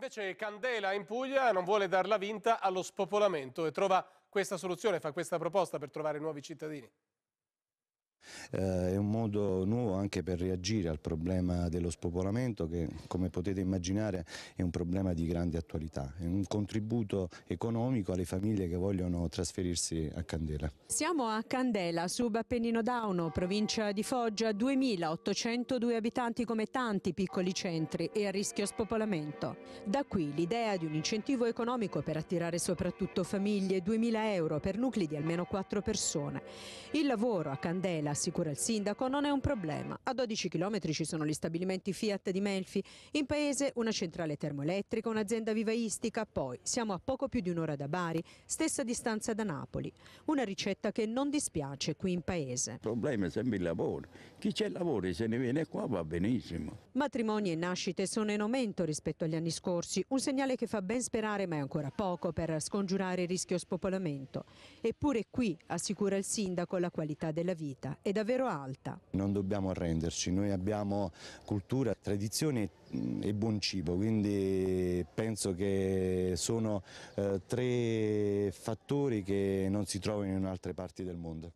Invece Candela in Puglia non vuole darla vinta allo spopolamento e trova questa soluzione, fa questa proposta per trovare nuovi cittadini. Eh, è un modo nuovo anche per reagire al problema dello spopolamento che come potete immaginare è un problema di grande attualità, è un contributo economico alle famiglie che vogliono trasferirsi a Candela. Siamo a Candela, sub Appennino Dauno, provincia di Foggia, 2802 abitanti come tanti piccoli centri e a rischio spopolamento. Da qui l'idea di un incentivo economico per attirare soprattutto famiglie, 2000 euro per nuclei di almeno 4 persone. Il lavoro a Candela L'Aquila, assicura il sindaco, non è un problema. A 12 km ci sono gli stabilimenti Fiat di Melfi, in paese una centrale termoelettrica, un'azienda vivaistica, poi siamo a poco più di un'ora da Bari, stessa distanza da Napoli. Una ricetta che non dispiace qui in paese. Il problema è sempre il lavoro. Chi c'è il lavoro se ne viene qua va benissimo. Matrimoni e nascite sono in aumento rispetto agli anni scorsi, un segnale che fa ben sperare ma è ancora poco per scongiurare il rischio spopolamento. Eppure qui, assicura il sindaco, la qualità della vita è davvero alta. Non dobbiamo arrenderci, noi abbiamo cultura, tradizione mm, e buon cibo, quindi penso che sono eh, tre fattori che non si trovano in altre parti del mondo.